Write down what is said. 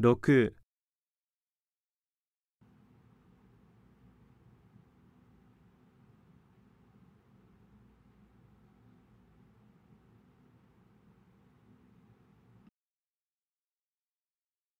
6